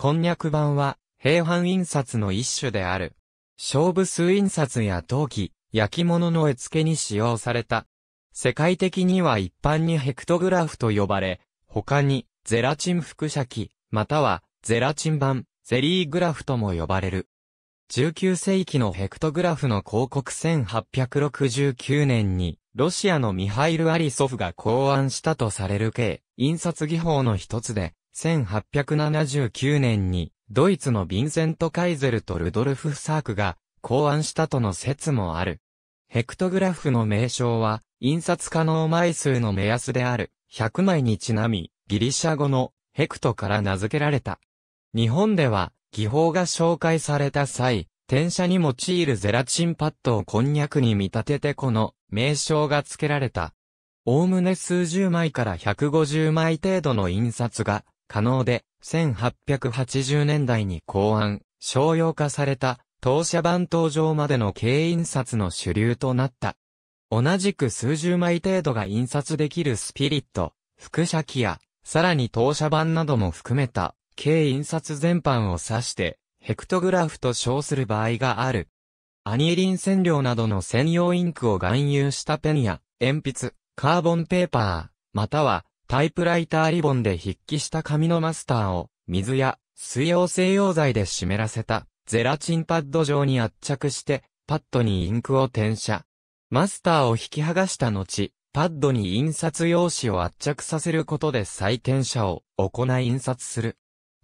こんにゃく版は、平板印刷の一種である。勝負数印刷や陶器、焼き物の絵付けに使用された。世界的には一般にヘクトグラフと呼ばれ、他に、ゼラチン複写機、または、ゼラチン版、ゼリーグラフとも呼ばれる。19世紀のヘクトグラフの広告1869年に、ロシアのミハイル・アリソフが考案したとされる系、印刷技法の一つで、1879年に、ドイツのヴィンセント・カイゼルとルドルフ・サークが考案したとの説もある。ヘクトグラフの名称は、印刷可能枚数の目安である、100枚にちなみ、ギリシャ語のヘクトから名付けられた。日本では、技法が紹介された際、転写に用いるゼラチンパッドをこんにゃくに見立ててこの名称が付けられた。おおむね数十枚から150枚程度の印刷が可能で、1880年代に考案、商用化された、当社版登場までの軽印刷の主流となった。同じく数十枚程度が印刷できるスピリット、副写機や、さらに当社版なども含めた、軽印刷全般を指して、ヘクトグラフと称する場合がある。アニリン染料などの専用インクを含有したペンや、鉛筆、カーボンペーパー、またはタイプライターリボンで筆記した紙のマスターを、水や水溶性溶剤で湿らせた、ゼラチンパッド状に圧着して、パッドにインクを転写。マスターを引き剥がした後、パッドに印刷用紙を圧着させることで再転写を行い印刷する。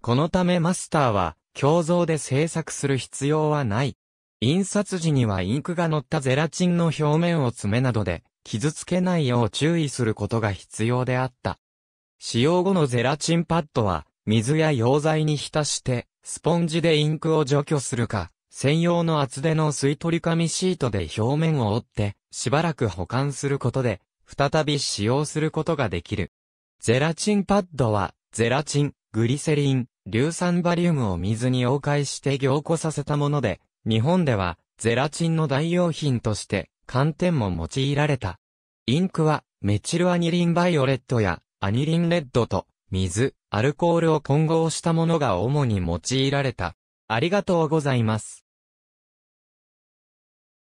このためマスターは、共像で製作する必要はない。印刷時にはインクが乗ったゼラチンの表面を爪などで傷つけないよう注意することが必要であった。使用後のゼラチンパッドは、水や溶剤に浸して、スポンジでインクを除去するか、専用の厚手の吸い取り紙シートで表面を折って、しばらく保管することで、再び使用することができる。ゼラチンパッドは、ゼラチン、グリセリン、硫酸バリウムを水に溶解して凝固させたもので、日本では、ゼラチンの代用品として、寒天も用いられた。インクは、メチルアニリンバイオレットや、アニリンレッドと、水、アルコールを混合したものが主に用いられた。ありがとうございます。